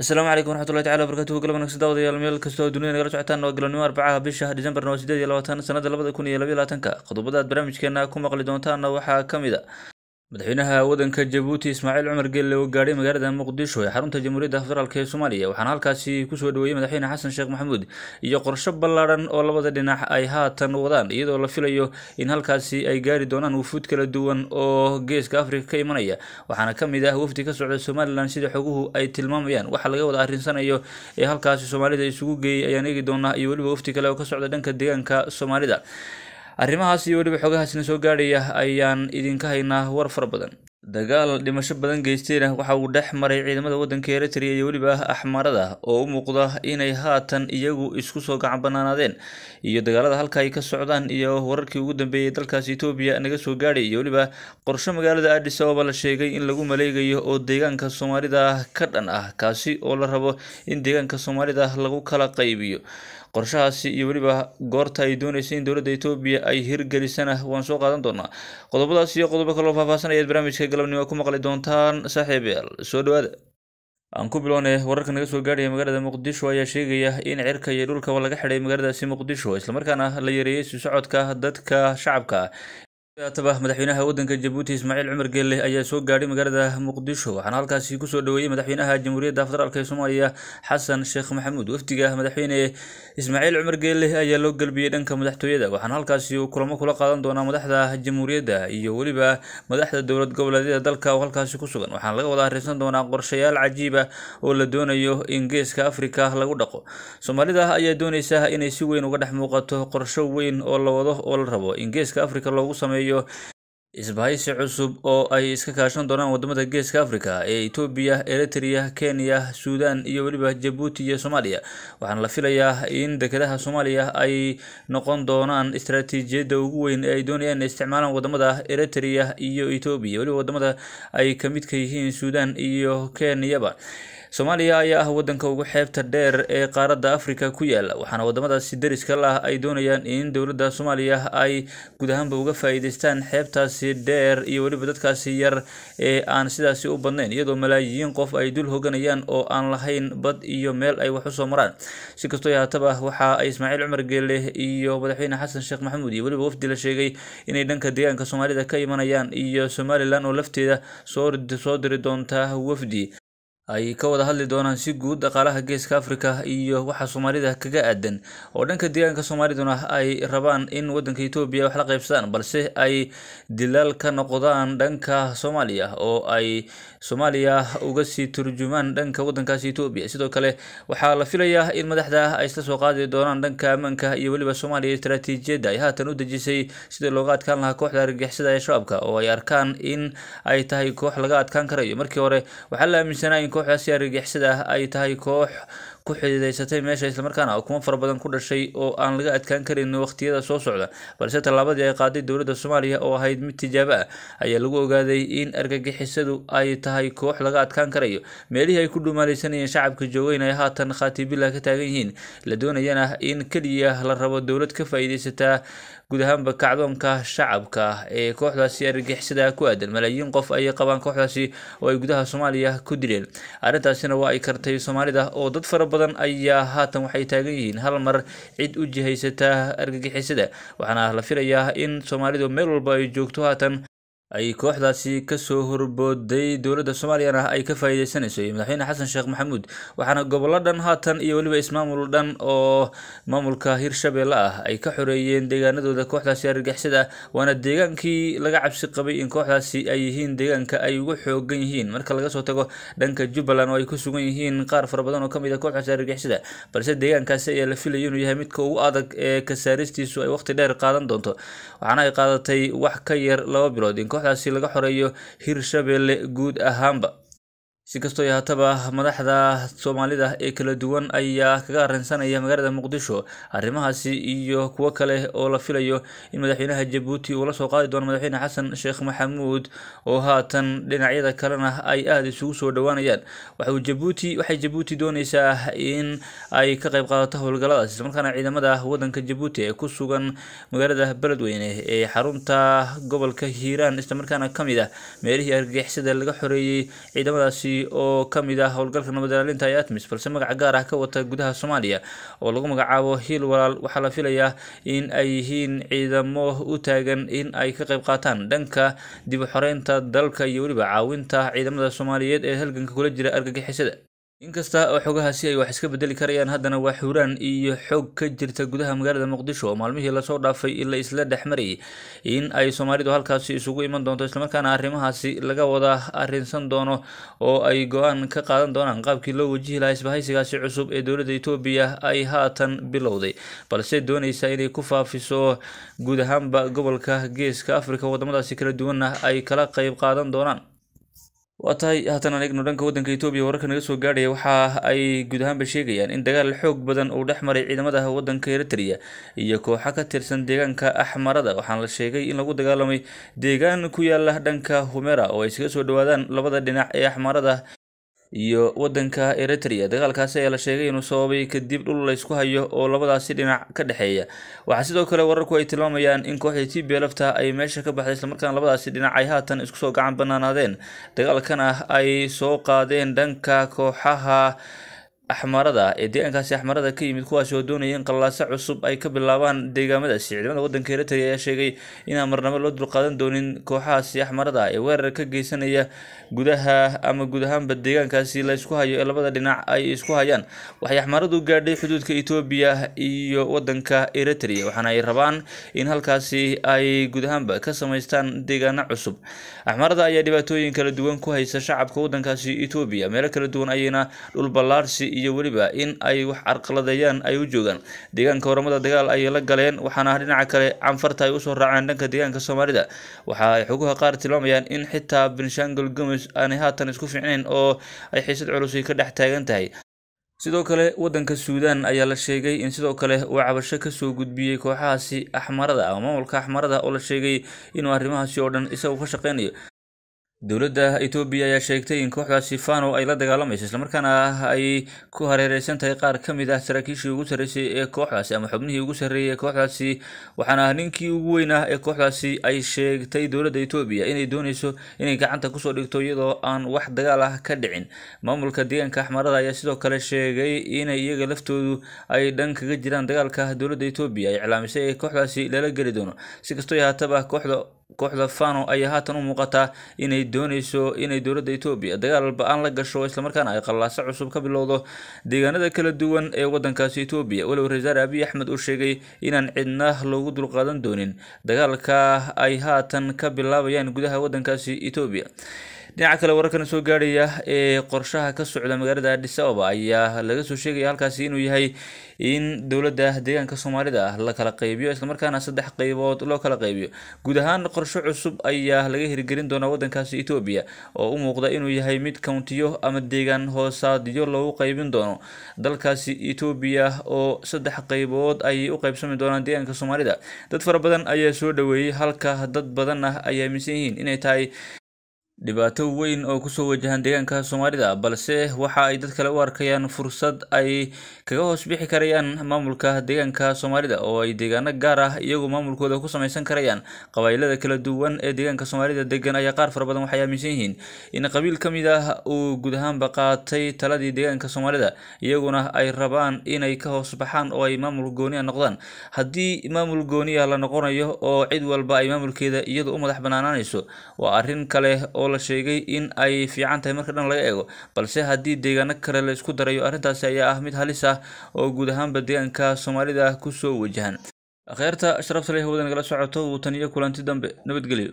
asalaamu calaykum waraxmatullahi tacala wabarkatuhu galab wanaagsan daawadayaal meel kastoo dunida nagala socotaan waa galabnimo arbacaha bisha december waa sideed iyo labaatan sanada labada kun iyo labiyo labaatanka qodobada aad barnaamijkeena ku maqli doontaana waxaa ka mid a madaxweynaha wadanka jabuuti ismaaciil cumar geelle oo gaadhay magaalada muqdisho ee xarunta jamhuuriyadda federaalk ee soomaaliya waxaana halkaasi kusoo dhaweeyey madaxweyne xasan sheekh maxamuud iyo qorsho ballaadhan oo labada dhinac ay haatan wadaan iyadoo la filayo in halkaasi ay gaari doonaan wufuud kala duwan oo geeska afrika ka imanaya waxaana ka mid ah wafdi ka socda somalilan sida xoguhu ay tilmaamayaan waxa laga wada arrinsanayo ee halkaasi soomaalida isugu geeyey ayaan eegi doonaa iyo weliba wafdi kale oo ka socda dhanka deegaanka soomaalida arrimahaas iyo weliba xogahaasina soo gaadhaya ayaan idinka haynaa war fara badan dagaal dhimasho badan geysteena waxa uu dhex maray ciidamada waddanka eritrea iyo weliba axmarada oo u muuqda inay haatan iyagu isku soo gacan banaanaadeen iyo dagaalada halka ay ka socdaan iyo wararkii ugu dambeeyey dalkaas etoobiya naga soo gaadhay iyo weliba qorsho magaalada addis ababa la sheegay in lagu maleegayo oo deegaanka soomaalida ka dhan ah kaasi oo la rabo in deegaanka soomaalida lagu kala qaybiyo qorshahaasi iyo weliba goorta ay dooneysa in dowladda etoobiya ay hirgelisana waan soo qaadan doonaa qodobadaas iyo qodobo kaloo faahfaasanaya barnaamijka galabnimo ku maqli doontaan saaxiib yaal soo dhawaada aan ku bilowna wararka naga soo gaadhaya magaalada muqdisho ayaa sheegaya in cirka iyo dhulkaba laga xidhay magaaladaasi muqdisho islamarkaana la yareeyey sii socodka dadka shacabka ataba madaxweynaha waddanka jabuuti ismaaciil cumar geelle ayaa soo gaadhay magaalada muqdisho waxaana halkaasi kusoo dhoweeyey madaxweynaha jamhuuriyadda federaalk ee soomaaliya xasan sheekh maxamuud wafdiga madaxweyne ismaaciil cumar geelle ayaa loo gelbiyey dhanka madaxtooyada waxaana halkaasi uu kulamo kula qaadan doonaa madaxda jamhuuriyadda iyo weliba madaxda dowlad goboleedyada dalka oo halkaasi ku sugan waxaana laga wada reysan doonaa qorshayaal cajiiba ah oo la doonayo in geeska afrika lagu dhaqo soomaalida ayaa doonaysa inay si weyn uga dhex muuqato qorsho weyn oo la wado oo la rabo in geeska afrika loogu sameeyo sameeyo isbahaysi cusub oo ay iska kaashan doonaan wadamada geeska africa ee etoobiya eritriya kenya suudan iyo weliba jabuuti iyo soomaaliya waxaana la filayaa in dekedaha soomaaliya ay noqon doonaan istaraatiijiyadda ugu weyn ee ay doonayaan inay isticmaalaan wadamada eritriya iyo etoobiya weliba wadamada ay ka midka yihiin suudan iyo kenyaba soomaaliya ayaa ah waddanka ugu xeebta dheer ee qaaradda afrika ku yaala waxaana waddamadaasi deriska la ah ay doonayaan in dowladda soomaaliya ay guud ahaanba uga faa'iidaystaan xeebtaasi dheer iyo weliba dadkaasi yar ee aan sidaasi u badnayn iyadoo malaayiin qof ay dul hoganayaan oo aan lahayn bad iyo meel ay wax soo maraan si kastoo haataba waxa ay ismaaciil cumar geele iyo madaxweyne xasan sheekh maxamuud iyo weliba wafdi la sheegay inay dhanka deegaanka soomaalida ka imanayaan iyo somalilan oo lafteeda soo diri doonta wafdi ay ka wada hadli doonaan si guud dhaqaalaha geeska afrika iyo waxa soomaalida kaga aadan oo dhanka deegaanka soomaaliduna ay rabaan in wadanka etoobiya wax la qaybsadaan balse ay dilaal ka noqdaan dhanka soomaaliya oo ay soomaaliya uga sii turjumaan dhanka wadankaas etoobiya sidoo kale waxaa la filayaa in madaxda ay isla soo qaadi doonaan dhanka ammaanka iyo weliba soomaaliya istaraatiijiyadda ay haatan u dejisay sida looga adkaan lahaa kooxda argagixisada ee shabaabka oo ay arkaan in ay tahay koox laga adkaan karayo markii hore waxaa la aaminsana kooxdaas argagixisada ah ay tahay koox ku xidiidaysatay meesha islamarkaana kuma fara badan ku dhashay oo aan laga adkaan karin waqhtiyada soo socda balse tallaabadii ay qaaday dowladda soomaaliya oo ahayd mid tijaabo ah ayaa lagu ogaaday in argagixisadu ay tahay koox laga adkaan karayo meelihii ay ku dhumaalaysanayeen shacabka joogweyn ay haatan khaatibila ka taagan yihiin la doonayana in keliya la rabo dowlad ka faa'iidaysataa guud ahaanba kacdoonka shacabka ah ee kooxdaasi argixisada ku aadan malaayiin qof ayay qabaan kooxdaasi oo ay gudaha soomaaliya ku dileen arrintaasina waa ay kartay soomaalida oo dad fara badan ayaa haatan waxay taagan yihiin hal mar cid u jihaysata argagixisada waxaana la filayaa in soomaalidu meel walba ay joogto haatan ay kooxdaasi kasoo horbooday dowladda soomaaliyana ay ka faaideysanayso iyo madaxweyne xasan sheekh maxamuud waxaana gobollo dhan haatan iyo weliba ismaamul dhan oo maamulka hirshabeelle ah ay ka xoreeyeen deegaanadooda kooxdaasi argagixisada waana deegaankii laga cabsi qabay in kooxdaasi ay yihiin deegaanka ay ugu xoogan yihiin marka laga soo tago dhanka jubbaland oo ay ku sugan yihiin qaar fara badan oo kamid a ah kooxdaasi argagixisada balse deegaankaasi ayaa la filaya inuu yahay midka ugu adag ee kasaaristiisu ay waqti dheer qaadan doonto waxaana ay qaadatay wax ka yar laba bilood in kooxdaasi laga xoreeyo hirshabelle guud ahaanba si kastoo yahaataba madaxda soomaalida ee kala duwan ayaa kaga arrinsanaya magaalada muqdisho arrimahaasi iyo kuwo kale oo la filayo in madaxweynaha jabuuti uu la soo qaadi doono madaxweyne xasan sheekh maxamuud oo haatan dhinacyada kalena ay aada isugu soo dhowaanayaan jabuuti waxay jabuuti dooneysaa in ay ka qayb qaadato howlgalladaas islamarkaana ciidamada waddanka jabuuti ee ku sugan magaalada beledweyne ee xarunta gobolka hiiraan islamarkaana ka mid ah meelihii argagixisada laga xoreeyey ciidamadaasi oo kamid ah howlgalka nabadilaalinta ee atmis balse magaca gaar ah ka wata gudaha soomaaliya oo lagu magacaabo hiil walaal waxaa la filayaa in ay yihiin ciidamo u taagan in ay ka qayb qaataan dhanka dib u xoreynta dalka iyo weliba caawinta ciidamada soomaaliyeed ee halganka kula jira argagixisada inkasta oo xogahaasi ay wax iska bedeli karayaan haddana waa xuuraan iyo xoog ka jirta gudaha magaalada muqdisho oo maalmihii lasoo dhaafay ila isla dhexmarayay in ay soomaalidu halkaasi isugu iman doonto islamarkaana arrimahaasi laga wada arrinsan doono oo ay go-aan ka qaadan doonaan qaabkii loo wajihi lahaa isbahaysigaasi cusub ee dowladda etoobiya ay haatan bilowday balse doonaysa inay ku faafiso guud ahaanba gobolka geeska afrika wadamadaasi kala duwanna ay kala qayb qaadan doonaan waa tahay haatan anignoo dhanka waddanka etoobiya wararka naga soo gaadhaya waxa ay guud ahaanba sheegayaan in dagaal xoog badan uu dhex maray ciidamada waddanka eritrea iyo kooxa ka tirsan deegaanka axmarada waxaana la sheegay in lagu dagaalamay deegaan ku yaala dhanka humera oo ay isaga soo dhawaadaan labada dhinac ee axmarada iyo wadanka eritrea dagaalkaasi ayaa la sheegay inuu sababay kadib dhul laysku hayo oo labadaasi dhinac ka dhexeeya waxaa sidoo kale wararku ay tilmaamayaan in kooxdii t belafta ay meesha ka baxday islamarkaana labadaasi dhinac ay haatan isku soo gacan banaanaadeen dagaalkan ah ay soo qaadeen dhanka kooxaha axmarada ee deegaankaasi axmarada ka yimid kuwaas oo doonaya in qallaase cusub ay ka bilaabaan deegaamadaasi ciidamada wadanka eritrea ayaa sheegay inaan marnaba loo dulqaadan doonin kooxahaasi axmarada ee weerar ka geysanaya gudaha ama guud ahaanba deegaankaasi laysku hayo ee labada dhinac ay isku hayaan waxay axmaradu gaadhay xuduudka etoobiya iyo wadanka eritrea waxaana ay rabaan in halkaasi ay guud ahaanba ka samaystaan deegaano cusub axmarada ayaa dhibaatooyin kala duwan ku haysa shacabka wadankaasi etoobiya meelo kala duwan ayayna dhulballaarsi iyo weliba in ay wax carqaladeeyaan ay u joogaan deegaanka horamada dagaal ayay la galeen waxaana dhinaca kale canfarta ay usoo raaceen dhanka deegaanka soomaalida waxa ay xogaha qaar tilmaamayaan in xitaa benshangol gomes aanay haatan isku fiicnayn oo ay xiisad culusi ka dhex taagan tahay sidoo kale waddanka suudaan ayaa la sheegay in sidoo kale uu cabasho kasoo gudbiyey kooxahaasi axmarada ama maamulka axmarada oo la sheegay inuu arrimahaasi oo dhan isagu ka shaqaynayo dowladda etoobiya ayaa sheegtay in kooxda sifano ay la dagaalamayso islamarkaana ah ay ku hareereysan tahay qaar ka mid ah saraakiishii ugu sarreysay ee kooxdaasi ama xubnihii ugu sarreeyey ee kooxdaasi waxaana ah ninkii ugu weynah ee kooxdaasi ay sheegtay dowladda etoobiya inay doonayso inay gacanta kusoo dhigto iyadoo aan wax dagaal ah ka dhicin maamulka deegaanka axmarada ayaa sidoo kale sheegay inay iyaga laftoodu ay dhan kaga jiraan dagaalka dowladda etoobiya ay iclaamisay ee kooxdaasi lala geli doono si kastoo yahaataba kooxda kooxda fano ayaa haatan u muuqata inay dooneyso inay dowladda etoobiya dagaal ba-aan la gasho islamarkaana ay qallaaso cusub ka bilowdo deegaanada kala duwan ee waddankaasi etoobiya walow rasaar abiy axmed uu sheegay inaan cidna loogu dulqaadan doonin dagaalka ay haatan ka bilaabayaan gudaha waddankaasi etoobiya dhinaca kale wararkana soo gaadhaya ee qorshaha ka socda magaalada adis ababa ayaa laga soo sheegaya halkaasi inuu yahay in dowladda deegaanka soomaalida la kala qaybiyo islamarkaana saddex qaybood loo kala qaybiyo guud ahaan qorsho cusub ayaa laga hirgelin doonaa waddankaasi etoobiya oo u muuqda inuu yahay mid countiyo ama deegaan hoosaadyo loogu qaybin doono dalkaasi etoobiya oo saddex qaybood ayay u qaybsami doonaan deegaanka soomaalida dad fara badan ayaa soo dhaweeyey halka dad badan ah ay aaminsan yihiin inay tahay dhibaato weyn oo kusoo wajahan deegaanka soomaalida balse waxa ay dad kale u arkayaan fursad ay kaga hoos bixi karayaan maamulka deegaanka soomaalida oo ay deegaano gaar ah iyagu maamulkooda ku samaysan karayaan qabaylada kala duwan ee deegaanka soomaalida degan ayaa qaar fara badan waxay aaminsan yihiin in qabiil ka mid ah uu guud ahaanba qaatay taladii deegaanka soomaalida iyaguna ay rabaan inay ka hoos baxaan oo ay maamul gooniya noqdaan haddii maamul gooniya la noqonayo oo cid walba ay maamulkeeda iyadu u madax banaanaanayso waa arrin kale oo oo la sheegay in ay fiican tahay marka dhan laga eego balse haddii deegaano kale la isku darayo arrintaasi ayaa ah mid halis ah oo guud ahaanba deegaanka soomaalida kusoo wajahan akhyaarta sharafta leh wadan nagala socoto wuu tan iyo kulanti dambe nabadgelyo